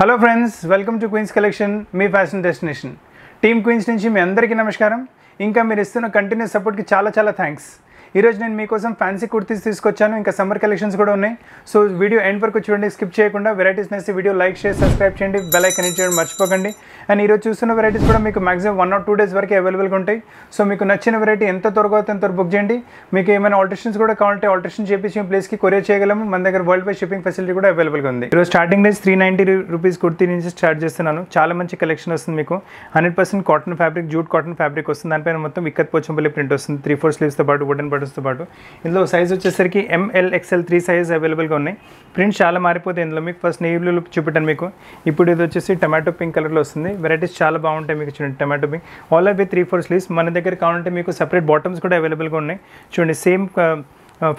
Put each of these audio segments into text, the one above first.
hello friends welcome to Queens collection మీ fashion destination team Queens నుంచి మీ అందరికీ నమస్కారం ఇంకా మీరు ఇస్తున్న కంటిన్యూస్ సపోర్ట్కి చాలా చాలా థ్యాంక్స్ ఈరోజు నేను మీకోసం ఫ్యాన్సీ కుర్తీస్ తీసుకొచ్చాను ఇంకా సమ్మర్ కలెక్షన్స్ కూడా ఉన్నాయి సో వీడియో ఎండ్ వరకు చూడండి స్కిప్ చేయకుండా వెరైటీస్ నేసి వీడియో లైక్ షేర్ సబ్స్క్రైబ్ చేయండి బెల్ ఐకన్ చేయడం మర్చిపోకండి అండ్ ఈరోజు చూస్తున్న వెరైటీస్ కూడా మీకు maximum one or two days వరకు అవైలబుల్గా ఉంటాయి సో మీకు నచ్చిన వెరైటీ ఎంత త్వరగా అంత బుక్ చేయండి మీకు ఏమైనా ఆల్టరేషన్స్ కూడా కావాలంటే ఆల్టరేషన్ చేపించి ప్లేస్కి కొరియర్ చేయగలము మన దగ్గర వరల్డ్ వైడ్ షిప్పింగ్ ఫెసిలిటీ కూడా అవైలబుల్గా ఉంది ఈరోజు starting days three ninety rupees kurti నుంచి స్టార్ట్ చేస్తున్నాను చాలా మంచి కలెక్షన్ వస్తుంది మీకు hundred percent cotton fabric jute cotton fabric వస్తుంది దానిపైన మొత్తం విక్కత్ పోచంపల్లి ప్రింట్ వస్తుంది త్రీ ఫోర్ స్లీవ్స్తో పాటు వుడెన్ మోడల్స్తో పాటు ఇందులో సైజ్ వచ్చేసరికి ఎంఎల్ ఎక్స్ఎల్ త్రీ సైజ్ అవైలబుల్గా ఉన్నాయి ప్రింట్ చాలా మారిపోతే ఇందులో మీకు ఫస్ట్ నెయ్యి బ్లూ చూపెట్టాను మీకు ఇప్పుడు ఇది వచ్చేసి టమాటో పింక్ కలర్లో వస్తుంది వెరైటీస్ చాలా బాగుంటాయి మీకు చూడండి టమాటో పింక్ ఆల్ అవి త్రీ ఫోర్ స్లీవ్స్ మన దగ్గర కావాలంటే మీకు సపరేట్ బాటమ్స్ కూడా అవైలబుల్గా ఉన్నాయి చూడండి సేమ్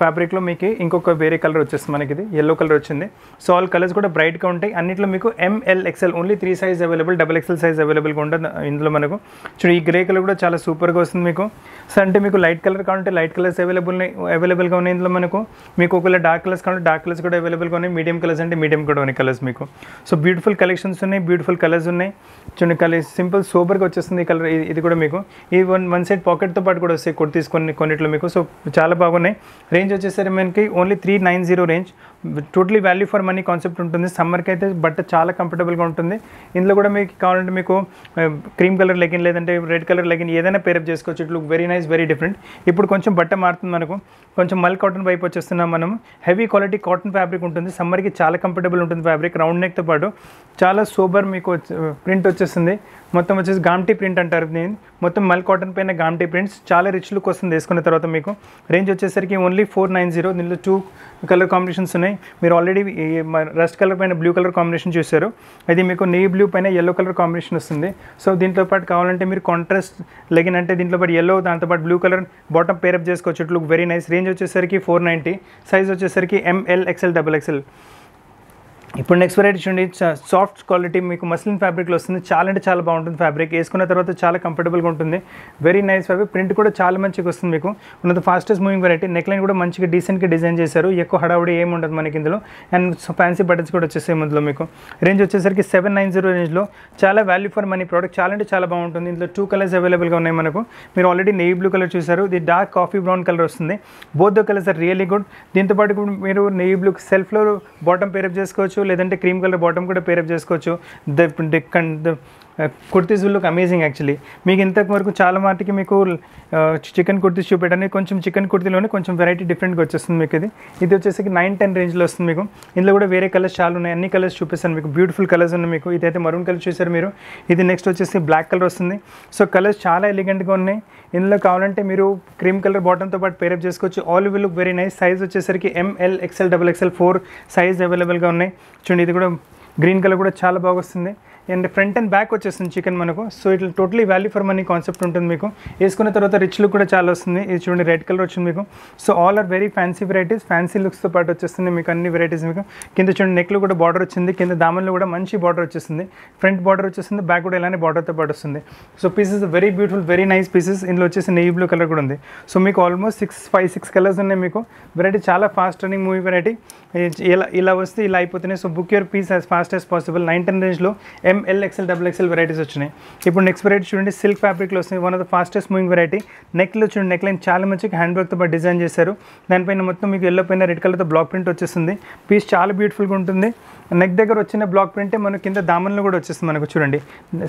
ఫ్యాబ్రిక్లో మీకు ఇంకొక వేరే కలర్ వచ్చేస్తుంది మనకి ఇది ఎల్లో కలర్ వచ్చింది సో ఆల్ కలర్స్ కూడా బ్రైట్గా ఉంటాయి అన్నింటిలో మీకు M L XL only three size available double XL size అవైలబుల్గా ఉంటుంది ఇందులో మనకు చూడు ఈ గ్రే కలర్ కూడా చాలా సూపర్గా వస్తుంది మీకు సో అంటే మీకు లైట్ కలర్ కావాలంటే లైట్ కలర్స్ అవైలబుల్ అవైలబుల్గా ఉన్నాయి ఇందులో మనకు మీకు ఒకవేళ డార్క్ కలర్స్ కావాలంటే డార్క్ కలర్స్ కూడా అవైలబుల్గా ఉన్నాయి మీడియం కలర్స్ అంటే మీడియం కూడా ఉన్నాయి కలర్స్ మీకు సో బ్యూటిఫుల్ కలెక్షన్స్ ఉన్నాయి బ్యూటిఫుల్ కలర్స్ ఉన్నాయి చూడండి కలర్ సింపుల్ సూపర్గా వచ్చేస్తుంది కలర్ ఇది కూడా మీకు ఈ వన్ వన్ సైడ్ పాకెట్తో పాటు కూడా వస్తాయి కొట్టి తీసుకొని కొన్నిట్లో మీకు సో చాలా బాగున్నాయి రేంజ్ వచ్చేసరికి మనకి only three nine zero range totally value for money concept ఉంటుంది సమ్మర్కి అయితే బట్ట చాలా కంఫర్టబుల్గా ఉంటుంది ఇందులో కూడా మీకు కావాలంటే మీకు క్రీమ్ కలర్ లెగిన్ లేదంటే రెడ్ కలర్ లెగిన్ ఏదైనా పేరప్ చేసుకోవచ్చు it look very nice very different ఇప్పుడు కొంచెం బట్ట మారుతుంది మనకు కొంచెం మల్ కాటన్ వైపు వచ్చేస్తున్నాం మనం హెవీ క్వాలిటీ కాటన్ ఫ్యాబ్రిక్ ఉంటుంది సమ్మర్కి చాలా కంఫర్టబుల్ ఉంటుంది ఫ్యాబ్రిక్ రౌండ్ నెక్తో పాటు చాలా సూపర్ మీకు ప్రింట్ వచ్చేస్తుంది మొత్తం వచ్చేసి గామ్టీ ప్రింట్ అంటారు దీన్ని మొత్తం మల్ కాటన్ పైన గామ్టీ ప్రింట్స్ చాలా రిచ్ లుక్ వస్తుంది వేసుకున్న తర్వాత మీకు రేంజ్ వచ్చేసరికి ఓన్లీ ఫోర్ నైన్ జీరో దీనిలో టూ కలర్ కాంబినేషన్స్ ఉన్నాయి మీరు ఆల్రెడీ రెస్ట్ కలర్ పైన బ్లూ కలర్ కాంబినేషన్ చూశారు అది మీకు నెయ్యి బ్లూ పైన ఎల్లో కలర్ కాంబినేషన్ వస్తుంది సో దీంతో పాటు కావాలంటే మీరు కాంట్రాస్ట్ లెగిన్ అంటే దీంట్లో పాటు ఎల్లో దాంతోపాటు బ్లూ కలర్ బాటమ్ పేరప్ చేసుకోవచ్చు లుక్ వెరీ నైస్ రేంజ్ వచ్చేసరికి ఫోర్ నైంటీ సైజ్ వచ్చేసరికి ఎంఎల్ ఎక్స్ఎల్ డబుల్ ఎక్స్ఎల్ ఇప్పుడు నెక్స్ట్ వెరైటీ చూడండి సాఫ్ట్ క్వాలిటీ మీకు మస్లిన్ ఫ్యాబ్రిక్లో వస్తుంది చాలా అంటే చాలా బాగుంటుంది ఫ్యాబ్రిక్ వేసుకున్న తర్వాత చాలా కంఫర్టబుల్గా ఉంటుంది వెరీ నైస్ ఫ్యాబ్రిక్ ప్రింట్ కూడా చాలా మంచిగా వస్తుంది మీకు ఉన్న ఫాస్టెస్ట్ మూవింగ్ వెరైటీ నెక్లైన్ కూడా మంచిగా డీసెంట్గా డిజైన్ చేశారు ఎక్కువ హడావుడి ఏమి ఉండదు మనకి ఇందులో అండ్ ఫ్యాన్సీ బటన్స్ కూడా వచ్చేసాయి ముందులో మీకు రేంజ్ వచ్చేసరికి సెవెన్ నైన్ జీరో రేంజ్లో చాలా వాల్యూ ఫర్ మనీ ప్రోడక్ట్ చాలా అంటే చాలా బాగుంటుంది ఇందులో టూ కలర్స్ అవైలబుల్గా ఉన్నాయి మనకు మీరు ఆల్రెడీ నేవీ బ్లూ కలర్ చూశారు ఇది డార్క్ కాఫీ బ్రౌన్ కలర్ వస్తుంది both colours are really good దీంతోపాటు మీరు నెయ్యి బ్లూ సెల్ఫ్లో బాటమ్ పేరప్ చేసుకోవచ్చు లేదంటే క్రీమ్ కలర్ బాటమ్ కూడా పేరప్ చేసుకోవచ్చు the kurtis look amazing actually మీకు ఇంతకు వరకు చాలా మాటికి మీకు uh, చికెన్ కుర్తీస్ చూపెట్టండి కొంచెం చికెన్ కుర్తీలోనే కొంచెం వెరైటీ డిఫరెంట్గా వచ్చేస్తుంది మీకు ఇది ఇది వచ్చేసి నైన్ టెన్ రేంజ్లో వస్తుంది మీకు ఇందులో కూడా వేరే కలర్స్ చాలా ఉన్నాయి అన్ని కలర్స్ చూపిస్తాను మీకు బ్యూటిఫుల్ కలర్స్ ఉన్నాయి మీకు ఇది అయితే మరూన్ కలర్ చూసారు మీరు ఇది నెక్స్ట్ వచ్చేసి బ్లాక్ కలర్ వస్తుంది సో కలర్స్ చాలా ఎలిగెంట్గా ఉన్నాయి ఇందులో కావాలంటే మీరు క్రీమ్ కలర్ బాటంతో పాటు పేరప్ చేసుకోవచ్చు all will look very nice size వచ్చేసరికి M L XL double XL four size అవైలబుల్గా ఉన్నాయి చూడండి ఇది కూడా గ్రీన్ కలర్ కూడా చాలా బాగా వస్తుంది అండ్ ఫ్రంట్ అండ్ బ్యాక్ వచ్చేస్తుంది చికెన్ మనకు సో ఇట్లా totally value for money concept ఉంటుంది మీకు వేసుకున్న తర్వాత రిచ్ లుక్ కూడా చాలా వస్తుంది ఇది చూడండి రెడ్ కలర్ వచ్చింది మీకు so all are very fancy varieties fancy లుక్స్తో పాటు వచ్చేస్తుంది మీకు అన్ని వెరైటీస్ మీకు కింద చూడండి నెక్లో కూడా బార్డర్ వచ్చింది కింద దామన్లో కూడా మంచి బార్డర్ వచ్చేస్తుంది ఫ్రంట్ బార్డర్ వచ్చేస్తుంది బ్యాక్ కూడా ఇలానే బార్డర్తో పాటు వస్తుంది so pieces very beautiful very nice pieces ఇందులో వచ్చేసి నెయ్యి బ్లూ కలర్ కూడా ఉంది సో మీకు almost six five six colours ఉన్నాయి మీకు వెరైటీ చాలా ఫాస్ట్ రన్నింగ్ మూవీ వెరైటీ ఇలా ఇలా వస్తే ఇలా అయిపోతున్నాయి so book your piece as fast as possible nine ten రేంజ్లో M L XL double XL varieties వచ్చినాయి ఇప్పుడు నెక్స్ట్ వెరైటీ చూడండి సిల్క్ ఫ్యాబ్రిక్లో వస్తుంది one of the fastest moving variety నెక్లో చూడండి నెక్లైన్ చాలా మంచిగా హ్యాండ్ వర్క్తో పాటు డిజైన్ చేశారు దానిపైన మొత్తం మీకు ఎల్లో పైన రెడ్ కలర్తో బ్లాక్ ప్రింట్ వచ్చేస్తుంది పీస్ చాలా బ్యూటిఫుల్గా ఉంటుంది నెక్ దగ్గర వచ్చిన బ్లాక్ ప్రింటే మనకు కింద దామన్లో కూడా వచ్చేస్తుంది మనకు చూడండి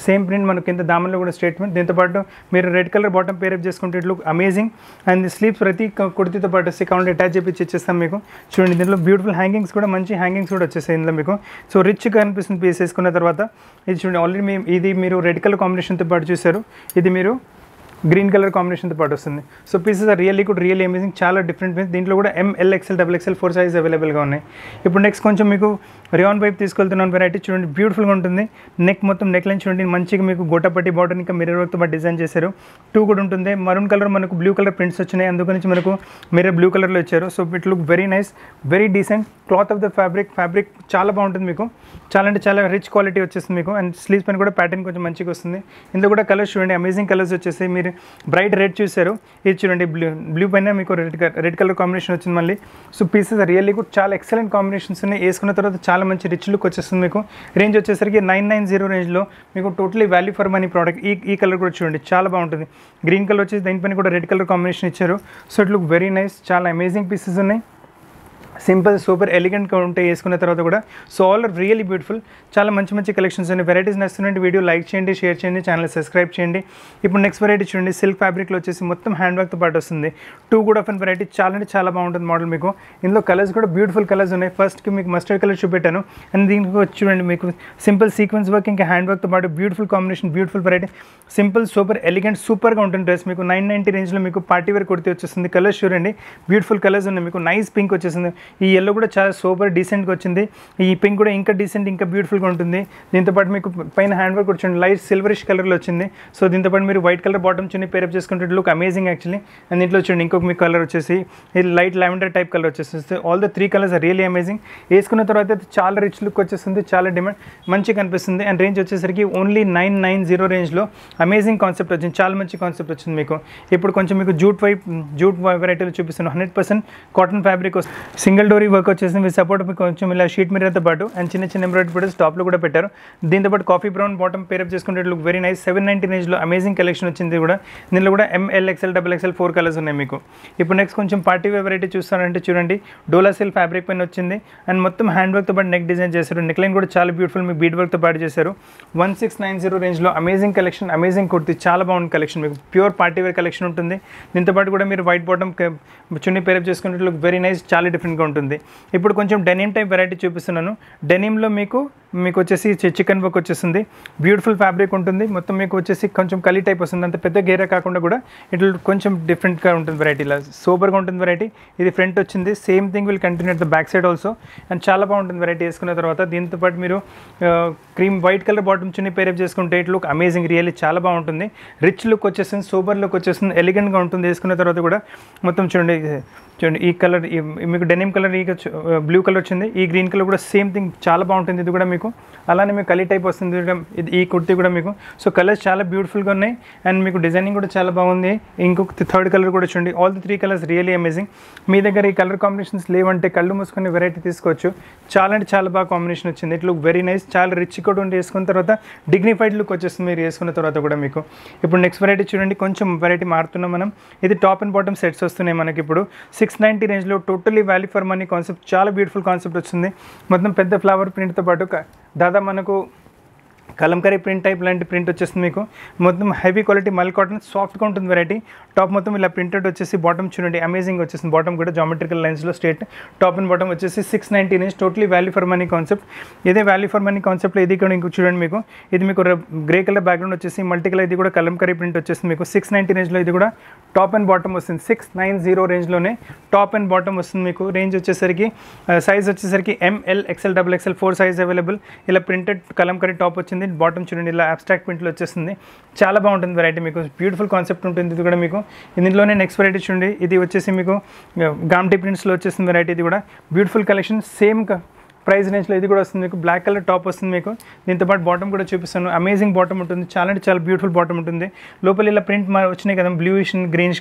సేమ్ ప్రింట్ మనకు కింద దామన్లో కూడా స్టేట్మెంట్ దీంతోపాటు మీరు రెడ్ కలర్ బాటమ్ పేరప్ చేసుకుంటే it look amazing and sleeves ప్రతి కుర్తితో పాటు సెకౌండ్ అటాచ్ చేపించి ఇచ్చేస్తాం మీకు చూడండి దీంట్లో బ్యూటిఫుల్ హ్యాంగింగ్స్ కూడా మంచి హ్యాంగింగ్స్ కూడా వచ్చేస్తాయి ఇందులో మీకు సో రిచ్గా అనిపిస్తుంది పీస్ వేసుకున్న తర్వాత ఇది చూడండి ఆల్రెడీ మేము ఇది మీరు రెడ్ కలర్ కాంబినేషన్తో పాటు చూశారు ఇది మీరు గ్రీన్ కలర్ కాంబినేషన్తో పాటు వస్తుంది సో పీసెస్ ఆర్ రియల్లీ కూడా రియల్ అమేజింగ్ చాలా డిఫరెంట్ పీస్ దీంట్లో కూడా M L XL double XL four size అవైలబుల్గా ఉన్నాయి ఇప్పుడు నెక్స్ట్ కొంచెం మీకు రియాన్ పైప్ తీసుకెళ్తున్నాను వెరైటీ చూడండి బ్యూటిఫుల్గా ఉంటుంది నెక్ మొత్తం నెక్ లైన్ చూడండి మంచిగా మీకు గొట్టపట్టి బార్డర్ ఇంకా మిర్రర్ వర్క్తో పాటు డిజైన్ చేశారు టూ కూడా ఉంటుంది మరూన్ కలర్ మనకు బ్లూ కలర్ ప్రింట్స్ వచ్చినాయి అందుకని మనకు మిర్రర్ బ్లూ కలర్లో వచ్చారు so it look very nice very decent cloth of the fabric fabric చాలా బాగుంటుంది మీకు చాలా అంటే చాలా రిచ్ క్వాలిటీ వచ్చేస్తుంది మీకు అండ్ స్లీవ్స్ పైన కూడా ప్యాటర్న్ కొంచెం మంచిగా వస్తుంది ఇందులో కూడా కలర్స్ చూడండి అమేజింగ్ కలర్స్ వచ్చేసి మీరు బ్రైట్ రెడ్ చూసారు ఇది చూడండి బ్లూ బ్లూ పైన మీకు రెడ్ రెడ్ కలర్ కాంబినేషన్ వచ్చింది మళ్ళీ సో పీసెస్ రియల్లీ కూడా చాలా ఎక్సలెంట్ కాంబినేషన్స్ ఉన్నాయి వేసుకున్న తర్వాత చాలా మంచి రిచ్ లుక్ వచ్చేస్తుంది మీకు రేంజ్ వచ్చేసరికి నైన్ నైన్ జీరో రేంజ్లో మీకు totally value for money product ఈ ఈ కలర్ కూడా చూడండి చాలా బాగుంటుంది గ్రీన్ కలర్ వచ్చేసి దీనిపైన కూడా రెడ్ కలర్ కాంబినేషన్ ఇచ్చారు so it look very nice చాలా అమేజింగ్ పీసెస్ ఉన్నాయి సింపుల్ సూపర్ ఎలిగెంట్గా ఉంటే వేసుకున్న తర్వాత కూడా so all are really beautiful చాలా మంచి మంచి కలెక్షన్స్ ఉన్నాయి వెరైటీస్ నచ్చినటువంటి వీడియో లైక్ చేయండి షేర్ చేయండి ఛానల్ సబ్స్క్రైబ్ చేయండి ఇప్పుడు నెక్స్ట్ వెరైటీ చూడండి సిల్క్ ఫ్యాబ్రిక్లో వచ్చేసి మొత్తం హ్యాండ్ బ్యాగ్తో పాటు వస్తుంది టూ కూడా ఆఫ్ అండ్ వెరైటీ చాలా అంటే చాలా బాగుంటుంది మోడల్ మీకు ఇందులో కలర్స్ కూడా బ్యూటిఫుల్ కలర్స్ ఉన్నాయి ఫస్ట్కి మీకు మస్టర్డ్ కలర్ చూపెట్టాను అండ్ దీనికి చూడండి మీకు సింపుల్ సీక్వెన్స్ వర్క్ ఇంకా హ్యాండ్ బ్యాగ్తో పాటు beautiful combination beautiful variety simple super elegant సూపర్గా ఉంటుంది డ్రెస్ మీకు నైన్ నైంటీ రేంజ్లో మీకు పార్టీ వేర్ కుర్తి వచ్చేస్తుంది కలర్స్ చూడండి బ్యూటిఫుల్ కలర్స్ ఉన్నాయి మీకు నైస్ పింక్ వచ్చేసింది ఈ ఎల్లో కూడా చాలా సూపర్ డీసెంట్గా వచ్చింది ఈ పింక్ కూడా ఇంకా డీసెంట్ ఇంకా బ్యూటిఫుల్గా ఉంటుంది దీంతోపాటు మీకు పైన హ్యాండ్ వర్క్ వచ్చింది లైట్ సిల్వరిష్ కలర్లో వచ్చింది సో దీంతోపాటు మీరు white colour bottom chunni pair up చేసుకుంటే లుక్ అమేజింగ్ యాక్చువల్లీ అండ్ దీంట్లో చూడండి ఇంకొక మీకు కలర్ వచ్చేసి ఇది లైట్ లెవెండర్ టైప్ కలర్ వచ్చేసి all the three colours really amazing వేసుకున్న తర్వాత చాలా రిచ్ లుక్ వచ్చేస్తుంది చాలా డిమాండ్ మంచిగా కనిపిస్తుంది అండ్ రేంజ్ వచ్చేసరికి ఓన్లీ నైన్ నైన్ జీరో రేంజ్లో అమేజింగ్ కాన్సెప్ట్ వచ్చింది చాలా మంచి కాన్సెప్ట్ వచ్చింది మీకు ఇప్పుడు కొంచెం మీకు జూట్ వైప్ జూట్ వెరైటీలో చూపిస్తున్నాను hundred percent cotton fabric single single dori work వచ్చేసింది విత్ సపోర్ట్ మీకు కొంచెం ఇలా షీట్ మిర్రర్తో పాటు అండ్ చిన్న చిన్న ఎంబ్రాయిడరీ కూడా స్టాప్లో కూడా పెట్టారు దీంతో పాటు కాఫీ బ్రౌన్ బాటమ్ పేరప్ చేసుకుంటే look very nice seven ninety రేంజ్లో అమేజింగ్ కలెక్షన్ వచ్చింది కూడా దీనిలో కూడా M L XL double XL four colours ఉన్నాయి మీకు ఇప్పుడు నెక్స్ట్ కొంచెం పార్టీ వెరైటీ చూస్తారంటే చూడండి డోలా సిల్ ఫ్యాబ్రిక్ పైన వచ్చింది అండ్ మొత్తం హ్యాండ్ వర్క్తో పాటు నెక్ డిజైన్ చేశారు నెక్ లైన్ కూడా చాలా బ్యూటిఫుల్ మీ బీట్ వర్క్తో పాటు చేశారు వన్ సిక్స్ నైన్ జీరో రేంజ్లో అమేజింగ్ కలెక్షన్ అమేజింగ్ కుర్తి చాలా బాగుంది కలెక్షన్ మీకు ప్యూర్ పార్టీ వేర్ కలెక్షన్ ఉంటుంది దీంతో పాటు కూడా మీరు వైట్ బాటమ్ చున్నీ పేరప్ చేసుకున్నట్లు లుక్ వెరీ నైస్ చాలా డిఫరెంట్గా ఉంటుంది ఇప్పుడు కొంచెం డెనిమ్ టైప్ వెరైటీ చూపిస్తున్నాను డెనిమ్లో మీకు మీకు వచ్చేసి చికెన్ వర్క్ వచ్చేసింది బ్యూటిఫుల్ ఫ్యాబ్రిక్ ఉంటుంది మొత్తం మీకు వచ్చేసి కొంచెం కలీ టైప్ వస్తుంది అంత పెద్ద గేరా కాకుండా కూడా ఇట్ కొంచెం డిఫరెంట్గా ఉంటుంది వెరైటీ ఇలా సూపర్గా ఉంటుంది వెరైటీ ఇది ఫ్రంట్ వచ్చింది same thing will continue the back side also and చాలా బాగుంటుంది వెరైటీ వేసుకున్న తర్వాత దీంతో పాటు మీరు cream white colour bottom chunni pair up చేసుకుంటే ఇట్ లుక్ అమేజింగ్ రియల్లీ చాలా బాగుంటుంది రిచ్ లుక్ వచ్చేసింది సూపర్ లుక్ వచ్చేసింది ఎలిగెంట్గా ఉంటుంది వేసుకున్న తర్వాత కూడా మొత్తం చూడండి చూడండి ఈ కలర్ మీకు డెనిమ్ కలర్ ఈ బ్లూ కలర్ వచ్చింది ఈ గ్రీన్ కలర్ కూడా సేమ్ థింగ్ చాలా బాగుంటుంది ఇది కూడా మీకు మీకు అలానే మీకు కలీ టైప్ వస్తుంది ఈ కుర్తీ కూడా మీకు సో కలర్స్ చాలా బ్యూటిఫుల్గా ఉన్నాయి అండ్ మీకు డిజైనింగ్ కూడా చాలా బాగుంది ఇంకొక థర్డ్ కలర్ కూడా చూడండి all the three colours really amazing మీ దగ్గర ఈ కలర్ కాంబినేషన్స్ లేవంటే కళ్ళు మూసుకొని వెరైటీ తీసుకోవచ్చు చాలా అంటే చాలా బాగా కాంబినేషన్ వచ్చింది ఇట్ లుక్ వెరీ నైస్ చాలా రిచ్ కూడా ఉండి వేసుకున్న తర్వాత డిగ్నిఫైడ్ లుక్ వచ్చేస్తుంది మీరు వేసుకున్న తర్వాత కూడా మీకు ఇప్పుడు నెక్స్ట్ వెరైటీ చూడండి కొంచెం వెరైటీ మారుతున్నాం మనం ఇది టాప్ అండ్ బాటమ్ సెట్స్ వస్తున్నాయి మనకి ఇప్పుడు సిక్స్ నైంటీ రేంజ్లో totally value for money concept చాలా బ్యూటిఫుల్ కాన్సెప్ట్ వచ్చింది మొత్తం పెద్ద ఫ్లవర్ ప్రింట్తో పాటు దాదాపు మనకు కలంకరీ ప్రింట్ టైప్ లాంటి ప్రింట్ వచ్చేస్తుంది మీకు మొత్తం హెవీ క్వాలిటీ మల్ కాటన్ సాఫ్ట్గా ఉంటుంది వెరైటీ టాప్ మొత్తం ఇలా ప్రింటెడ్ వచ్చేసి బాటమ్ చూడండి అమేజింగ్ వచ్చేసింది బాటమ్ కూడా జామెట్రికల్ లైన్స్లో స్టేట్ టాప్ అండ్ బాటమ్ వచ్చేసి సిక్స్ నైంటీ ఇంచ్ totally value for money concept ఇదే వాల్యూ ఫర్ మనీ కాన్సెప్ట్లో ఇది కూడా ఇంకొక చూడండి మీకు ఇది మీకు గ్రే కలర్ బ్యాక్గ్రౌండ్ వచ్చేసి మల్టీ కలర్ ఇది కూడా కలంకరీ ప్రింట్ వచ్చేసింది మీకు సిక్స్ నైంటీ రేంజ్లో ఇది కూడా టాప్ అండ్ బాటమ్ వస్తుంది సిక్స్ నైన్ జీరో రేంజ్లోనే టాప్ అండ్ బాటమ్ వస్తుంది మీకు రేంజ్ వచ్చేసరికి సైజ్ వచ్చేసరికి M L XL double XL four size available ఇలా ప్రింటెడ్ కలంకరీ టాప్ వచ్చి వచ్చింది బాటమ్ చూడండి ఇలా అబ్స్ట్రాక్ట్ ప్రింట్లో వచ్చేసింది చాలా బాగుంటుంది వెరైటీ మీకు బ్యూటిఫుల్ కాన్సెప్ట్ ఉంటుంది ఇది కూడా మీకు ఇందులోనే నెక్స్ట్ వెరైటీ చూడండి ఇది వచ్చేసి మీకు గామ్టీ ప్రింట్స్లో వచ్చేసింది వెరైటీ ఇది కూడా బ్యూటిఫుల్ కలెక్షన్ సేమ్ ప్రైస్ రేంజ్లో ఇది కూడా వస్తుంది మీకు బ్లాక్ కలర్ టాప్ వస్తుంది మీకు దీంతో పాటు బాటమ్ కూడా చూపిస్తాను అమేజింగ్ బాటమ్ ఉంటుంది చాలా అంటే చాలా బ్యూటిఫుల్ బాటమ్ ఉంటుంది లోపల ఇలా ప్రింట్ వచ్చినాయి కదా బ్లూయిష్ గ్రీన్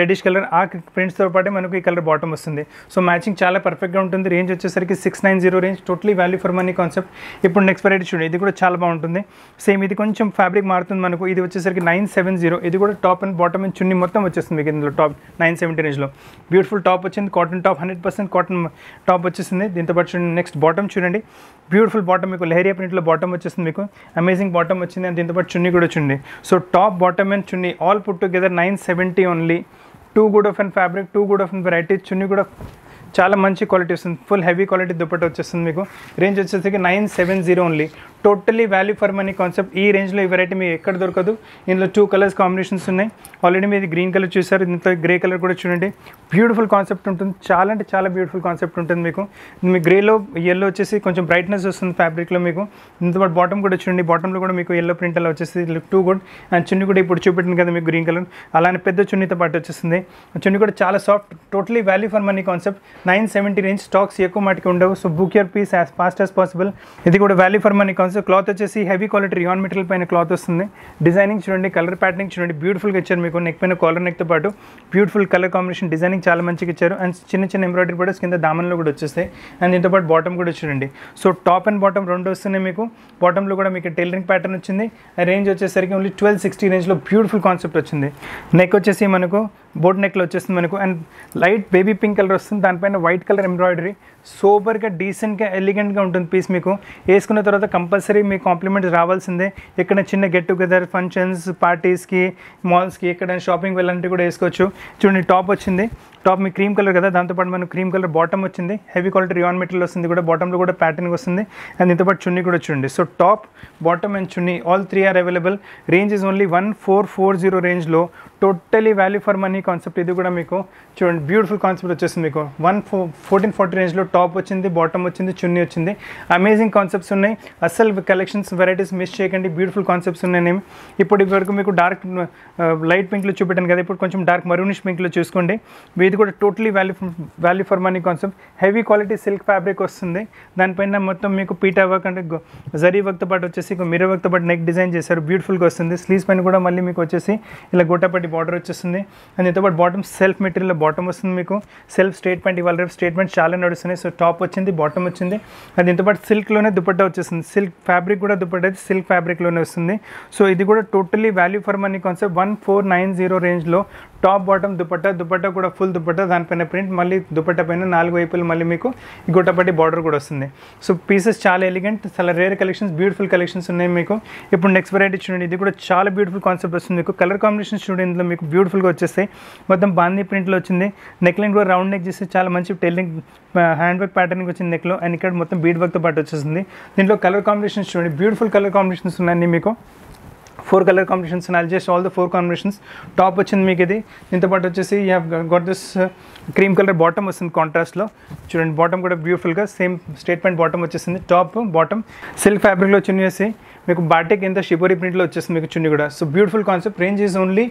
రెడిష్ కలర్ ఆ ప్రింట్స్తో పాటే మనకు ఈ కలర్ బాటమ్ వస్తుంది సో మ్యాచింగ్ చాలా పర్ఫెక్ట్గా ఉంటుంది రేంజ్ వచ్చేసరికి six nine zero range totally value for money concept ఇప్పుడు నెక్స్ట్ వెరైటీ చూడండి ఇది కూడా చాలా బాగుంటుంది సేమ్ ఇది కొంచెం ఫ్యాబ్రిక్ మారుతుంది మనకు ఇది వచ్చేసరికి నైన్ సెవెన్ జీరో ఇది కూడా top and bottom and chunni మొత్తం వచ్చేస్తుంది మీకు ఇందులో టాప్ నైన్ సెవెంటీ రేంజ్లో బ్యూటిఫుల్ టాప్ వచ్చింది cotton top hundred percent cotton top వచ్చేసింది దీంతో పాటు చూడండి నెక్స్ట్ బాటమ్ చూడండి బ్యూటిఫుల్ బాటమ్ మీకు లెహరియా ప్రింట్లో బాటమ్ వచ్చేస్తుంది మీకు అమేజింగ్ బాటమ్ వచ్చింది అండ్ దీంతోపాటు చున్నీ కూడా వచ్చింది so top bottom and chunni all put together nine seventy only too good of and fabric too good of and variety chunni కూడా చాలా మంచి క్వాలిటీ వస్తుంది ఫుల్ హెవీ క్వాలిటీ దుప్పటి వచ్చేస్తుంది మీకు రేంజ్ వచ్చేసరికి nine seven zero only totally value for money concept ఈ రేంజ్లో ఈ వెరైటీ మీకు ఎక్కడ దొరకదు ఇందులో టూ కలర్స్ కాంబినేషన్స్ ఉన్నాయి ఆల్రెడీ మీరు గ్రీన్ కలర్ చూసారు ఇంత గ్రే కలర్ కూడా చూడండి బ్యూటిఫుల్ కాన్సెప్ట్ ఉంటుంది చాలా అంటే చాలా బ్యూటిఫుల్ కాన్సెప్ట్ ఉంటుంది మీకు మీ గ్రేలో ఎల్లో వచ్చేసి కొంచెం బ్రైట్నెస్ వస్తుంది ఫ్యాబ్రిక్లో మీకు ఇంతపాటు బాటమ్ కూడా చూడండి బాటంలో కూడా మీకు ఎల్లో ప్రింట్ అలా వచ్చేసి look too good and chunni కూడా ఇప్పుడు చూపెట్టింది కదా మీకు గ్రీన్ కలర్ అలానే పెద్ద చున్నీతో పాటు వచ్చేసింది చున్ని కూడా చాలా soft totally value for money concept nine seventy range stocks ఎక్కువ మటుకు ఉండవు so book your piece as fast as possible ఇది కూడా value for money concept so cloth వచ్చేసి హెవీ క్వాలిటీ రియాన్ మెటీరియల్ పైన క్లాత్ వస్తుంది డిజైనింగ్ చూడండి కలర్ ప్యాటర్నింగ్ చూడండి బ్యూటిఫుల్గా ఇచ్చారు మీకు నెక్ పైన కాలర్ నెక్తో పాటు బ్యూటిఫుల్ కలర్ కాంబినేషన్ డిజైనింగ్ చాలా మంచిగా ఇచ్చారు అండ్ చిన్న చిన్న ఎంబ్రాయిడరీ బోర్డర్స్ కింద దామన్లో కూడా వచ్చేస్తాయి అండ్ దీంతో పాటు బాటమ్ కూడా చూడండి సో టాప్ అండ్ బాటమ్ రెండు వస్తున్నాయి మీకు బాటంలో కూడా మీకు టైలరింగ్ ప్యాటర్న్ వచ్చింది రేంజ్ వచ్చేసరికి ఓన్లీ ట్వెల్వ్ సిక్స్టీ రేంజ్లో బ్యూటిఫుల్ కాన్సెప్ట్ వచ్చింది నెక్ వచ్చేసి మనకు బోట్ నెక్లో వచ్చేస్తుంది మనకు and light baby pink colour వస్తుంది దానిపైన వైట్ కలర్ ఎంబ్రాయిడరీ సూపర్గా డీసెంట్గా ఎలిగెంట్గా ఉంటుంది పీస్ మీకు వేసుకున్న తర్వాత కంపల్సరీ కంపల్సరీ మీ కాంప్లిమెంట్స్ రావాల్సిందే ఇక్కడ చిన్న గెట్ టుగెదర్ ఫంక్షన్స్ పార్టీస్కి మాల్స్కి ఎక్కడైనా షాపింగ్ వెళ్ళాలంటే కూడా వేసుకోవచ్చు చూడండి టాప్ వచ్చింది టాప్ మీ క్రీమ్ కలర్ కదా దాంతోపాటు మనకు క్రీమ్ కలర్ బాటమ్ వచ్చింది హెవీ క్వాలిటీ రియాన్ మెటీరియల్ వస్తుంది కూడా బాటంలో కూడా ప్యాటర్న్ వస్తుంది అండ్ దీంతోపాటు చున్నీ కూడా చూడండి so top bottom and chunni all three are available range is only one four four zero రేంజ్లో totally value for money concept ఇది కూడా మీకు చూడండి బ్యూటిఫుల్ కాన్సెప్ట్ వచ్చేసింది మీకు వన్ ఫో ఫోర్టీన్ ఫార్టీ రేంజ్లో టాప్ వచ్చింది బాటమ్ వచ్చింది చున్నీ వచ్చింది అమేజింగ్ కాన్సెప్ట్స్ ఉన్నాయి అసలు కలెక్షన్స్ వెరైటీస్ మిస్ చేయకండి బ్యూటిఫుల్ కాన్సెప్ట్స్ ఉన్నాయి ఇప్పుడు ఇప్పటివరకు మీకు డార్క్ లైట్ పింక్లో చూపెట్టాను కదా ఇప్పుడు కొంచెం డార్క్ మరూనిష్ పింక్లో చూసుకోండి ఇది కూడా totally value value for money concept heavy quality silk fabric వస్తుంది దానిపైన మొత్తం మీకు పీటా వర్క్ అంటే జరీ వర్క్తో పాటు వచ్చేసి మీరే వర్క్తో పాటు నెక్ డిజైన్ చేశారు బ్యూటిఫుల్గా వస్తుంది స్లీవ్స్ పైన కూడా మళ్ళీ మీకు వచ్చేసి ఇలా గొట్టపడి బార్డర్ వచ్చేస్తుంది అండ్ ఇంతపాటు బాటమ్ సెల్ఫ్ మెటీరియల్ బాటమ్ వస్తుంది మీకు సెల్ఫ్ స్టేట్మెంట్ ఇవాళ రేపు స్టేట్మెంట్ చాలా నడుస్తున్నాయి సో టాప్ వచ్చింది బాటమ్ వచ్చింది అది ఇంతపాటు సిల్క్లోనే దుపట్టా వచ్చేస్తుంది సిల్క్ ఫ్యాబ్రిక్ కూడా దుపట్ట అయితే సిల్క్ ఫ్యాబ్రిక్లోనే వస్తుంది సో ఇది కూడా totally value for money concept one four nine zero రేంజ్లో టాప్ బాటమ్ దుపట్టా దుపట్టా కూడా ఫుల్ దుపట్టా దానిపైన ప్రింట్ మళ్ళీ దుపట్ట పైన నాలుగు వైపులు మళ్ళీ మీకు గుట్టపట్టి బార్డర్ కూడా వస్తుంది సో పీసెస్ చాలా ఎలిగెంట్ చాలా రేర్ కలెక్షన్స్ బ్యూటిఫుల్ కలెక్షన్స్ ఉన్నాయి మీకు ఇప్పుడు నెక్స్ట్ వెరైటీ చూడండి ఇది కూడా చాలా బ్యూటిఫుల్ కాన్సెప్ట్ వస్తుంది మీకు కలర్ కాంబినేషన్ చూడండి ఇందులో మీకు బ్యూటిఫుల్గా వచ్చేస్తాయి మొత్తం బాందీ ప్రింట్లో వచ్చింది నెక్ లైన్ కూడా రౌండ్ నెక్ చేస్తే చాలా మంచి టెల్లింగ్ హ్యాండ్ వర్క్ ప్యాటర్న్కి వచ్చింది నెక్లో అండ్ ఇక్కడ మొత్తం బీడ్ వర్క్తో పాటు వచ్చేసింది దీంట్లో కలర్ కాంబినేషన్స్ చూడండి బ్యూటిఫుల్ కలర్ కాంబినేషన్స్ ఉన్నాయండి మీకు four color combinations now i'll just all the four combinations top वचन میکیدی ఇంత బట్ట వచ్చేసి you have got this کریم colour bottom in contrast లో చూడండి బాటమ్ కూడా బ్యూఫుల్ గా సేమ్ స్టేట్మెంట్ బాటమ్ వచ్చేస్తుంది టాప్ బాటమ్ సిల్క్ ఫ్యాబ్రిక్ లో చూనియసి మీకు బాటెక్ ఎంత షిపోరీ ప్రింట్లో వచ్చేస్తుంది మీకు చున్నీ కూడా so beautiful concept range is only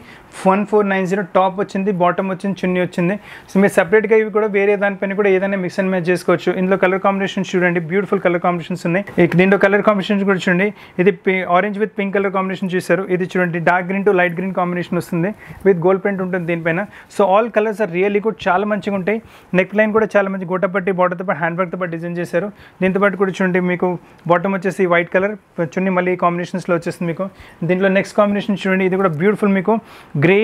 one four nine zero top వచ్చింది బాటమ్ వచ్చింది చున్నీ వచ్చింది సో మీరు సపరేట్గా ఇవి కూడా వేరే దానిపైన కూడా ఏదైనా మిక్స్ అండ్ మ్యాచ్ చేసుకోవచ్చు ఇందులో కలర్ కాంబినేషన్ చూడండి బ్యూటిఫుల్ కలర్ కాంబినేషన్స్ ఉన్నాయి ఇక దీంట్లో కలర్ కాంబినేషన్ కూడా చూడండి ఇది orange with pink colour combination చూసారు ఇది చూడండి dark green to light green combination వస్తుంది విత్ గోల్డ్ ప్రింట్ ఉంటుంది దీనిపైన so all colours are really కూడా చాలా మంచిగా ఉంటాయి నెక్ లైన్ కూడా చాలా మంచి గోటపట్టి బాటర్తో పాటు హ్యాండ్ బ్యాగ్తో పాటు డిజైన్ చేశారు దీంతో పాటు కూడా చూడండి మీకు బాటమ్ వచ్చేసి వైట్ కలర్ చున్నీ మళ్ళీ కాంబినేషన్స్లో వచ్చేస్తుంది మీకు దీంట్లో నెక్స్ట్ కాంబినేషన్ చూడండి ఇది కూడా బ్యూటిఫుల్ మీకు grey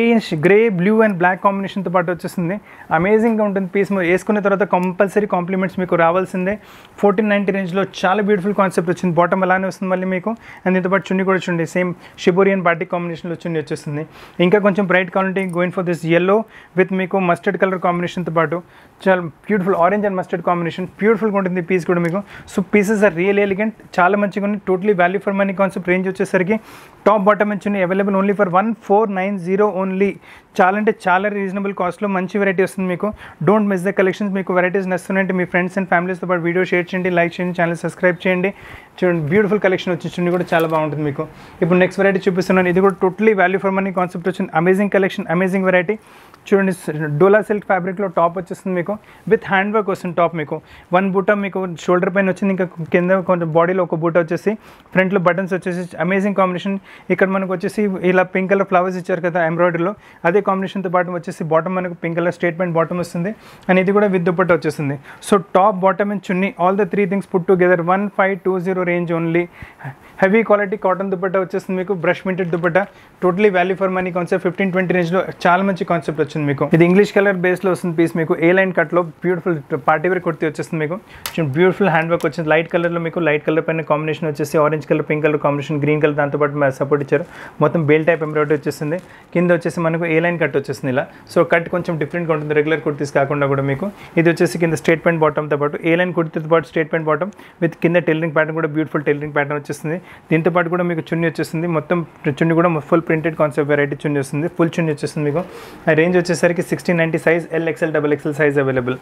grey blue and black కాంబినేషన్తో పాటు వచ్చేస్తుంది అమేజింగ్గా ఉంటుంది పీస్ వేసుకున్న తర్వాత కంపల్సరీ కాంప్లిమెంట్స్ మీకు రావాల్సిందే ఫోర్టీన్ నైంటీ రేంజ్లో చాలా బ్యూటిఫుల్ కాన్సెప్ట్ వచ్చింది బాటమ్ అలానే వస్తుంది మళ్ళీ మీకు అండ్ దీంతో పాటు చున్నీ కూడా చూడండి సేమ్ షిబోరియన్ బాటిక్ కాంబినేషన్లో చున్నీ వచ్చేస్తుంది ఇంకా కొంచెం bright quality going for this yellow with మీకు మస్టర్డ్ కలర్ కాంబినేషన్తో పాటు చాలా beautiful orange and mustard combination బ్యూటిఫుల్గా ఉంటుంది పీస్ కూడా మీకు so pieces are real elegant చాలా మంచిగా ఉంది టోటలీ వాల్యూ ఫర్ మనీ అన్ని కాన్సెప్ట్ రేంజ్ వచ్చేసరికి టాప్ బాటమ్ నుంచి available only for one four nine zero only చాలా అంటే చాలా రీజనబుల్ కాస్ట్లో మంచి వెరైటీ వస్తుంది మీకు డోంట్ మిస్ ద కలెక్షన్స్ మీకు వెరైటీస్ నచ్చుతున్నాయంటే మీ ఫ్రెండ్స్ అండ్ ఫ్యామిలీస్తో పాటు వీడియో షేర్ చేయండి లైక్ చేయండి ఛానల్ సబ్స్క్రైబ్ చేయండి చూడండి బ్యూటిఫుల్ కలెక్షన్ వచ్చింది కూడా చాలా బాగుంటుంది మీకు ఇప్పుడు నెక్స్ట్ వెరైటీ చూపిస్తున్నాను ఇది కూడా totally value for money concept వచ్చింది అమేజింగ్ కలెక్షన్ అమేజింగ్ వెరైటీ చూడండి డోలా సిల్క్ ఫ్యాబ్రిక్లో టాప్ వచ్చేస్తుంది మీకు విత్ హ్యాండ్ వర్క్ వస్తుంది టాప్ మీకు వన్ బూట మీకు షోల్డర్ పైన వచ్చింది ఇంకా కింద కొంచెం బాడీలో ఒక బూట వచ్చేసి ఫ్రంట్లో బట్ ప్యాటర్న్స్ వచ్చేసి అమేజింగ్ కాంబినేషన్ ఇక్కడ మనకు వచ్చేసి ఇలా పింక్ కలర్ ఫ్లవర్స్ ఇచ్చారు కదా ఎంబ్రాయిడరీలో అదే కాంబినేషన్తో పాటు వచ్చేసి బాటమ్ మనకు పింక్ కలర్ స్టేట్మెంట్ బాటమ్ వస్తుంది అండ్ ఇది కూడా విత్ దుపట్ట వచ్చేస్తుంది so top bottom and chunni all the three things put together one five two zero range only heavy quality cotton dupatta వచ్చేస్తుంది మీకు brush minted dupatta totally value for money concept fifteen twenty రేంజ్లో చాలా మంచి concept వచ్చింది మీకు ఇది ఇంగ్లీష్ కలర్ బేస్లో వస్తుంది పీస్ మీకు ఏ లైన్ కట్లో బ్యూటిఫుల్ పార్టీ వేర్ కుర్తి వచ్చేస్తుంది మీకు బ్యూటిఫుల్ హ్యాండ్ వర్క్ వచ్చింది లైట్ కలర్లో మీకు లైట్ కలర్ పైన కాంబినేషన్ వచ్చేసి orange colour pink colour combination green colour దాంతోపాటు సపోర్ట్ ఇచ్చారు మొత్తం బెల్ టైప్ ఎంబ్రాయిడరీ వచ్చేసింది కింద వచ్చేసి మనకు ఏ లైన్ కట్ వచ్చేసింది ఇలా సో కట్ కొంచెం డిఫరెంట్గా ఉంటుంది రెగ్యులర్ కుర్తీస్ కాకుండా కూడా మీకు ఇది వచ్చేసి కింద స్టేట్ ప్యాంట్ బాటంతో పాటు ఏ లైన్ కుర్తీతో పాటు స్టేట్ ప్యాంట్ బాటమ్ విత్ కింద టైలరింగ్ ప్యాటర్న్ కూడా బ్యూటిఫుల్ టైలరింగ్ ప్యాటర్న్ వచ్చేసింది దీంతో పాటు కూడా మీకు చున్నీ వచ్చేసింది మొత్తం చున్నీ కూడా full printed concept variety chunni వస్తుంది ఫుల్ చున్నీ వచ్చేసింది మీకు రేంజ్ వచ్చేసరికి sixteen ninety size L XL double XL size available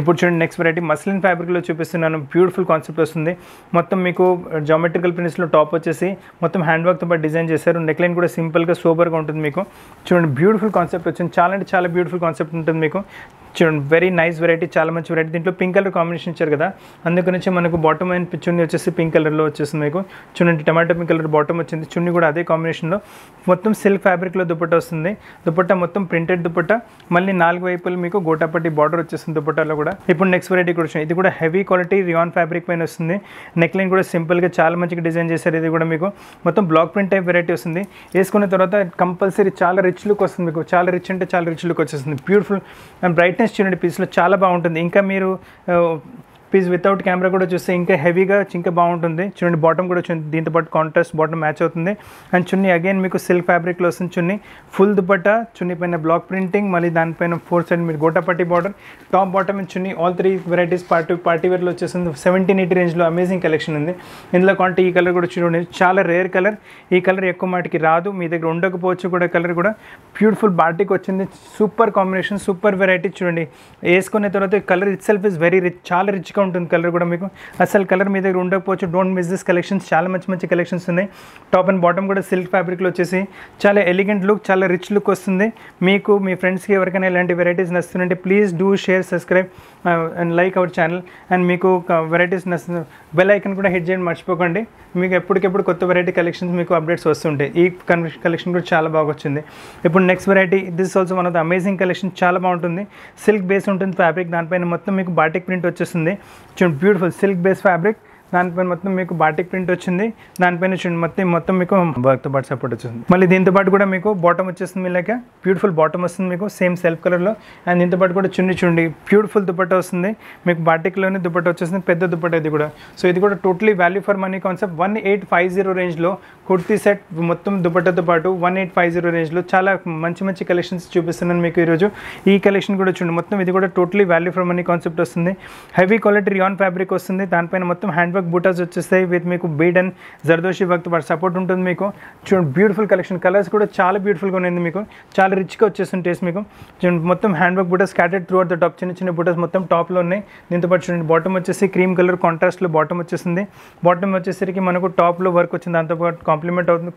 ఇప్పుడు చూడండి నెక్స్ట్ వెరైటీ మస్లిన్ ఫ్యాబ్రిక్లో చూపిస్తున్నాను బ్యూటిఫుల్ కాన్సెప్ట్ వస్తుంది మొత్తం మీకు జామెట్రికల్ ప్రింట్స్లో టాప్ టాప్ వచ్చేసి మొత్తం హ్యాండ్ వర్క్తో పాటు డిజైన్ చేశారు నెక్లైన్ కూడా సింపుల్గా సూపర్గా ఉంటుంది మీకు చూడండి బ్యూటిఫుల్ కాన్సెప్ట్ వచ్చింది చాలా అంటే చాలా బ్యూటిఫుల్ కాన్సెప్ట్ ఉంటుంది మీకు చూడండి వెరీ నైస్ వెరైటీ చాలా మంచి వెరైటీ దీంట్లో పింక్ కలర్ కాంబినేషన్ ఇచ్చారు కదా అందుకనుంచి మనకు బాటమ్ అండ్ చున్నీ వచ్చేసి పింక్ కలర్లో వచ్చేసింది మీకు చూడండి టమాటో పింక్ కలర్ బాటమ్ వచ్చింది చున్నీ కూడా అదే కాంబినేషన్లో మొత్తం సిల్క్ ఫ్యాబ్రిక్లో దుపట్ట వస్తుంది దుపట్ట మొత్తం ప్రింటెడ్ దుపట్ట మళ్ళీ నాలుగు వైపులు మీకు గోటాపట్టి బార్డర్ వచ్చేసింది దుపట్టాలో కూడా ఇప్పుడు నెక్స్ట్ వెరైటీ కూడా వచ్చింది ఇది కూడా హెవీ క్వాలిటీ రియాన్ ఫ్యాబ్రిక్ పైన వస్తుంది నెక్ లైన్ కూడా సింపుల్గా చాలా మంచిగా డిజైన్ చేశారు ఇది కూడా మీకు మొత్తం బ్లాక్ ప్రింట్ టైప్ వెరైటీ వస్తుంది వేసుకున్న తర్వాత కంపల్సరీ చాలా రిచ్ లుక్ వస్తుంది మీకు చాలా రిచ్ అంటే చాలా రిచ్ లుక్ వచ్చేస్తుంది బ్యూటిఫుల్ అండ్ బ్రైట్ బ్రైట్నెస్ చూడండి పీస్లో చాలా బాగుంటుంది ఇంకా మీరు పీస్ వితౌట్ కెమెరా కూడా చూస్తే ఇంకా హెవీగా ఇంకా బాగుంటుంది చూడండి బాటమ్ కూడా దీంతో పాటు కాంట్రాస్ట్ బాటమ్ మ్యాచ్ అవుతుంది అండ్ చున్నీ అగైన్ మీకు సిల్క్ ఫ్యాబ్రిక్లో వస్తుంది చున్నీ ఫుల్ దుపట్ట చున్నీ పైన బ్లాక్ ప్రింటింగ్ మళ్ళీ దానిపైన ఫోర్ సైడ్ మీరు గోటాపట్టి border top bottom chunni all three varieties party party వేర్లో వచ్చేసింది సెవెంటీన్ ఎయిటీ రేంజ్లో అమేజింగ్ కలెక్షన్ ఉంది ఇందులో కాంటే ఈ కలర్ కూడా చూడండి చాలా రేర్ కలర్ ఈ కలర్ ఎక్కువ మాటికి రాదు మీ దగ్గర ఉండకపోవచ్చు కూడా కలర్ కూడా బ్యూటిఫుల్ బాటిక్ వచ్చింది సూపర్ కాంబినేషన్ సూపర్ వెరైటీ చూడండి వేసుకునే తర్వాత colour itself is very rich చాలా రిచ్గా మ్యాచ్గా ఉంటుంది కలర్ కూడా మీకు అసలు కలర్ మీ దగ్గర ఉండకపోవచ్చు డోంట్ మిస్ దిస్ కలెక్షన్స్ చాలా మంచి మంచి కలెక్షన్స్ ఉన్నాయి టాప్ అండ్ బాటమ్ కూడా సిల్క్ ఫ్యాబ్రిక్లో వచ్చేసి చాలా ఎలిగెంట్ లుక్ చాలా రిచ్ లుక్ వస్తుంది మీకు మీ ఫ్రెండ్స్కి ఎవరికైనా ఇలాంటి వెరైటీస్ నచ్చుతుంటే please do share subscribe and like our channel and మీకు వెరైటీస్ నచ్చుతుంది బెల్ ఐకన్ కూడా హిట్ చేయండి మర్చిపోకండి మీకు ఎప్పటికెప్పుడు కొత్త వెరైటీ కలెక్షన్స్ మీకు అప్డేట్స్ వస్తుంటాయి ఈ కలెక్షన్ కూడా చాలా బాగా వచ్చింది ఇప్పుడు next variety this also one of the amazing collection చాలా బాగుంటుంది సిల్క్ బేస్ ఉంటుంది ఫ్యాబ్రిక్ దానిపైన మొత్తం మీకు బాటిక్ ప్రింట్ వచ్చేస్తుంది which is beautiful silk based fabric దానిపైన మొత్తం మీకు బాటిక్ ప్రింట్ వచ్చింది దానిపైన చూడండి మొత్తం మొత్తం మీకు వర్క్తో పాటు సపోర్ట్ వచ్చింది మళ్ళీ దీంతో పాటు కూడా మీకు బాటమ్ వచ్చేస్తుంది మీ లైక్ బ్యూటిఫుల్ బాటమ్ వస్తుంది మీకు సేమ్ సెల్ఫ్ కలర్లో అండ్ దీంతో పాటు కూడా చున్ని చూడండి బ్యూటిఫుల్ దుపట్ట వస్తుంది మీకు బాటిక్లోనే దుపట్ట వచ్చేస్తుంది పెద్ద దుపట్ట ఇది కూడా సో ఇది కూడా totally value for money concept one eight five zero రేంజ్లో కుర్తీ సెట్ మొత్తం దుప్పటతో పాటు వన్ ఎయిట్ ఫైవ్ జీరో రేంజ్లో చాలా మంచి మంచి కలెక్షన్స్ చూపిస్తున్నాను మీకు ఈరోజు ఈ కలెక్షన్ కూడా చూడండి మొత్తం ఇది కూడా totally value for money concept వస్తుంది హెవీ క్వాలిటీ రియాన్ ఫ్యాబ్రిక్ వస్తుంది దానిపైన మొత్తం హ్యాండ్ వర్క్ బూటాస్ వచ్చేస్తాయి విత్ మీకు బీడ్ అండ్ జర్దోషి వర్క్ వాటి సపోర్ట్ ఉంటుంది మీకు చూడండి బ్యూటిఫుల్ కలెక్షన్ కలర్స్ కూడా చాలా బ్యూటిఫుల్గా ఉన్నాయి మీకు చాలా రిచ్గా వచ్చేస్తుంది టేస్ట్ మీకు చూడండి మొత్తం హ్యాండ్ వర్క్ బూటాస్ scattered throughout the top చిన్న చిన్న బూటాస్ మొత్తం టాప్లో ఉన్నాయి దీంతోపాటు చూడండి బాటమ్ వచ్చేసి క్రీమ్ కలర్ కాంట్రాస్ట్లో బాటమ్ వచ్చేసింది బాటమ్ వచ్చేసరికి మనకు టాప్లో వర్క్ వచ్చింది దాంతోపాటు కాంప్లిమెంట్ అవుతుంది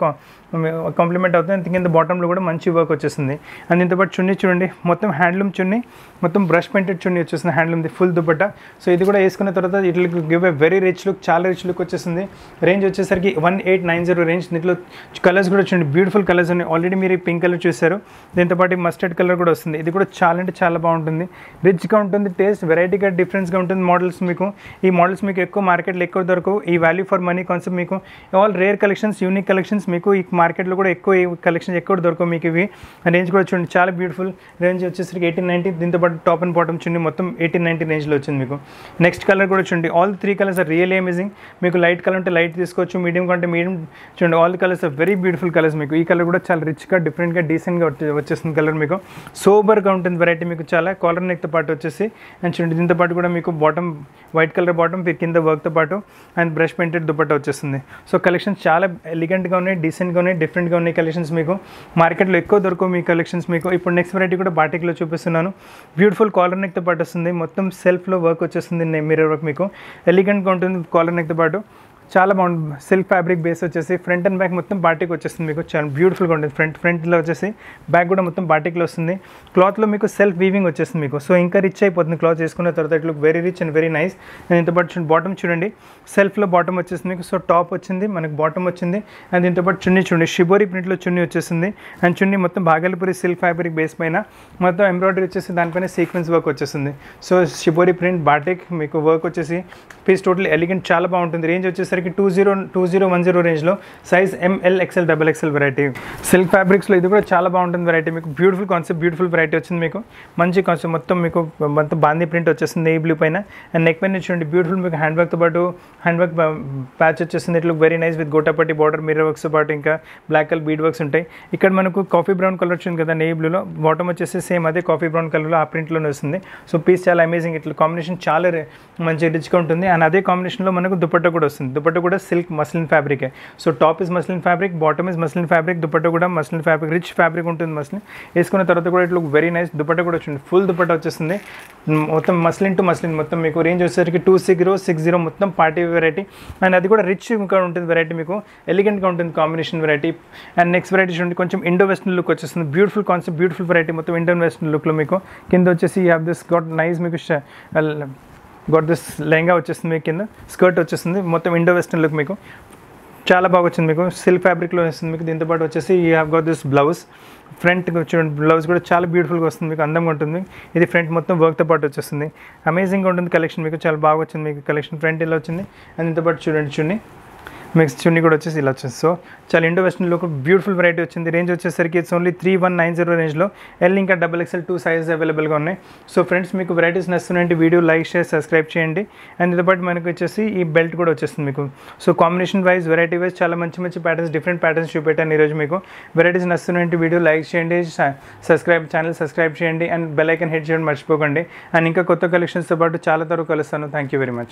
కాంప్లిమెంట్ అవుతుంది అంత కింద బాటంలో కూడా మంచి వర్క్ వచ్చేసింది అండ్ దీంతోపాటు చున్నీ చూడండి మొత్తం హ్యాండ్లూమ్ చున్నీ మొత్తం బ్రష్ పెయింటెడ్ చున్నీ వచ్చేసింది హ్యాండ్లూమ్ది ఫుల్ దుప్పట్ట సో ఇది కూడా వేసుకున్న తర్వాత it give a very rich look look చాలా రిచ్ లుక్ వచ్చేసింది రేంజ్ వచ్చేసరికి one eight nine zero range దీంట్లో కలర్స్ కూడా చూడండి బ్యూటిఫుల్ కలర్స్ ఉన్నాయి ఆల్రెడీ మీరు పింక్ కలర్ చూశారు దీంతోపాటు మస్టర్డ్ కలర్ కూడా వస్తుంది ఇది కూడా చాలా అంటే చాలా బాగుంటుంది రిచ్గా ఉంటుంది టేస్ట్ వెరైటీగా డిఫరెన్స్గా ఉంటుంది మోడల్స్ మీకు ఈ మోడల్స్ మీకు ఎక్కువ మార్కెట్లో ఎక్కువ దొరకవు ఈ వాల్యూ ఫర్ మనీ కాన్సెప్ట్ మీకు all rare collections unique collections మీకు ఈ మార్కెట్లో కూడా ఎక్కువ కలెక్షన్స్ ఎక్కువ దొరకవు మీకు ఇవి రేంజ్ కూడా చూడండి చాలా బ్యూటిఫుల్ రేంజ్ వచ్చేసరికి ఎయిటీన్ నైన్టీ దీంతోపాటు టాప్ అండ్ బాటమ్ చూడండి మొత్తం ఎయిటీన్ నైన్టీ రేంజ్లో వచ్చింది మీకు నెక్స్ట్ కలర్ కూడా చూడండి all three colours real amazing మీకు లైట్ కలర్ అంటే లైట్ తీసుకోవచ్చు మీడియం కంటే మీడియం చూడండి all colours very beautiful colours మీకు ఈ కలర్ కూడా చాలా రిచ్గా డిఫరెంట్గా డీసెంట్గా వచ్చేస్తుంది కలర్ మీకు సోబర్గా ఉంటుంది వెరైటీ మీకు చాలా కాలర్ నెక్తో పాటు వచ్చేసి అండ్ చూడండి దీంతో పాటు కూడా మీకు బాటమ్ వైట్ కలర్ బాటమ్ కింద వర్క్తో పాటు అండ్ బ్రష్ పెయింటెడ్ దుప్పట్ట వచ్చేస్తుంది సో కలెక్షన్స్ చాలా ఎలిగెంట్గా ఉన్నాయి డీసెంట్గా ఉన్నాయి డిఫరెంట్గా ఉన్నాయి కలెక్షన్స్ మీకు మార్కెట్లో ఎక్కువ దొరకవు మీ కలెక్షన్స్ మీకు ఇప్పుడు నెక్స్ట్ వెరైటీ కూడా బాటిక్లో చూపిస్తున్నాను బ్యూటిఫుల్ కాలర్ నెక్తో పాటు వస్తుంది మొత్తం సెల్ఫ్లో వర్క్ వచ్చేస్తుంది మీరు వర్క్ మీకు ఎలిగెంట్గా ఉంటుంది కాలనీతో పాటు చాలా బాగుంది సిల్క్ ఫ్యాబ్రిక్ బేస్ వచ్చేసి ఫ్రంట్ అండ్ బ్యాక్ మొత్తం బాటిక్ వచ్చేస్తుంది మీకు చాలా బ్యూటిఫుల్గా ఉంటుంది ఫ్రంట్ ఫ్రంట్లో వచ్చేసి బ్యాక్ కూడా మొత్తం బాటిక్లో వస్తుంది క్లాత్లో మీకు సెల్ఫ్ వీవింగ్ వచ్చేస్తుంది మీకు సో ఇంకా రిచ్ అయిపోతుంది క్లాత్ చేసుకున్న తర్వాత it look very rich and very nice and దీంతోపాటు బాటమ్ చూడండి సెల్ఫ్లో బాటమ్ వచ్చేస్తుంది మీకు సో టాప్ వచ్చింది మనకు బాటమ్ వచ్చింది అండ్ దీంతోపాటు చున్నీ చూడండి షిబోరీ ప్రింట్లో చున్నీ వచ్చేసింది అండ్ చున్నీ మొత్తం భాగల్పూరి సిల్క్ ఫ్యాబ్రిక్ బేస్ పైన మొత్తం ఎంబ్రాయిడరీ వచ్చేసి దానిపైన సీక్వెన్స్ వర్క్ వచ్చేసింది సో షిబోరీ ప్రింట్ బాటిక్ మీకు వర్క్ వచ్చేసి పీస్ టోటల్ ఎలిగెంట్ చాలా బాగుంటుంది రేంజ్ వచ్చేసి వచ్చేసరికి two zero two zero one zero రేంజ్లో size M L XL double XL variety silk ఫ్యాబ్రిక్స్లో ఇది కూడా చాలా బాగుంటుంది వెరైటీ మీకు బ్యూటిఫుల్ కాన్సెప్ట్ బ్యూటిఫుల్ వెరైటీ వచ్చింది మీకు మంచి కాన్సెప్ట్ మొత్తం మీకు మొత్తం బాందీ ప్రింట్ వచ్చేస్తుంది ఏ బ్లూ పైన అండ్ నెక్ పైన చూడండి బ్యూటిఫుల్ మీకు హ్యాండ్ వర్క్తో పాటు హ్యాండ్ వర్క్ ప్యాచ్ వచ్చేస్తుంది ఇట్లా వెరీ నైస్ విత్ గోటాపట్టి బార్డర్ మిర్రర్ వర్క్స్ పాటు ఇంకా బ్లాక్ కలర్ బీడ్ వర్క్స్ ఉంటాయి ఇక్కడ మనకు కాఫీ బ్రౌన్ కలర్ వచ్చింది కదా నెయ్యి బ్లూలో బాటమ్ వచ్చేసి సేమ్ అదే కాఫీ బ్రౌన్ కలర్లో ఆ ప్రింట్లోనే వస్తుంది సో పీస్ చాలా అమేజింగ్ ఇట్లా కాంబినేషన్ చాలా మంచి రిచ్గా ఉంటుంది అండ్ అదే కాంబినేషన్లో మనకు దుపట్టా కూడా వస్తుంది दुपट्टे కూడా సిల్క్ మస్లిన్ ఫ్యాబ్రికే so top is muslin fabric bottom is muslin fabric dupatta కూడా మస్లిన్ ఫ్యాబ్రిక్ రిచ్ ఫ్యాబ్రిక్ ఉంటుంది మస్లిన్ వేసుకున్న తర్వాత కూడా it look very nice dupatta కూడా వచ్చింది ఫుల్ దుపట్టా వచ్చేస్తుంది మొత్తం మస్లిన్ టు మస్లిన్ మొత్తం మీకు రేంజ్ వచ్చేసరికి టూ సిక్స్ సిక్స్ జీరో మొత్తం పార్టీ వెరైటీ అండ్ అది కూడా రిచ్ ఇంకా ఉంటుంది వెరైటీ మీకు ఎలిగెంట్గా ఉంటుంది combination variety and next variety చూడండి కొంచెం ఇండో వెస్టర్న్ లుక్ వచ్చేస్తుంది బ్యూటిఫుల్ కాన్సెప్ట్ బ్యూటిఫుల్ వెరైటీ మొత్తం ఇండో వెస్టర్న్ లుక్లో మీకు కింద వచ్చేసి you have this got nice మీకు గొట్ దిస్ లెహంగా వచ్చేసింది మీకు కింద స్కర్ట్ వచ్చేసింది మొత్తం ఇండో వెస్టర్న్ లుక్ మీకు చాలా బాగా వచ్చింది మీకు సిల్క్ ఫ్యాబ్రిక్లో వస్తుంది మీకు దీంతోపాటు వచ్చేసి ఈ have got this blouse front చూడండి బ్లౌజ్ కూడా చాలా బ్యూటిఫుల్గా వస్తుంది మీకు అందంగా ఉంటుంది ఇది ఫ్రంట్ మొత్తం వర్క్తో పాటు వచ్చేస్తుంది అమేజింగ్గా ఉంటుంది కలెక్షన్ మీకు చాలా బాగా వచ్చింది మీకు కలెక్షన్ ఫ్రంట్ ఇలా వచ్చింది అండ్ దీంతోపాటు చూడండి చూడండి నెక్స్ట్ చున్నీ కూడా వచ్చేసి ఇలా వచ్చేసి సో చాలా ఇండో వెస్టర్న్లో ఒక బ్యూటిఫుల్ వెరైటీ వచ్చింది రేంజ్ వచ్చేసరికి it's only three one nine zero రేంజ్లో ఎల్ ఇంకా డబల్ ఎక్స్ఎల్ టూ సైజెస్ అవైలబుల్గా ఉన్నాయి సో ఫ్రెండ్స్ మీకు వెరైటీస్ నచ్చుతున్నాయంటే వీడియో లైక్ షేర్ సబ్స్క్రైబ్ చేయండి అండ్ దాంతోపాటు మనకు వచ్చేసి ఈ బెల్ట్ కూడా వచ్చేస్తుంది మీకు so combination wise variety wise చాలా మంచి మంచి ప్యాటర్న్స్ డిఫరెంట్ ప్యాటర్న్స్ చూపెట్టాను ఈరోజు మీకు వెరైటీస్ నచ్చుతున్నాయంటే వీడియో లైక్ చేయండి సబ్స్క్రైబ్ ఛానల్ సబ్స్క్రైబ్ చేయండి అండ్ బెల్ ఐకన్ హిట్ చేయడం మర్చిపోకండి అండ్ ఇంకా కొత్త కలెక్షన్స్తో పాటు చాలా తరకు కలుస్తాను థ్యాంక్ యూ వెరీ మచ్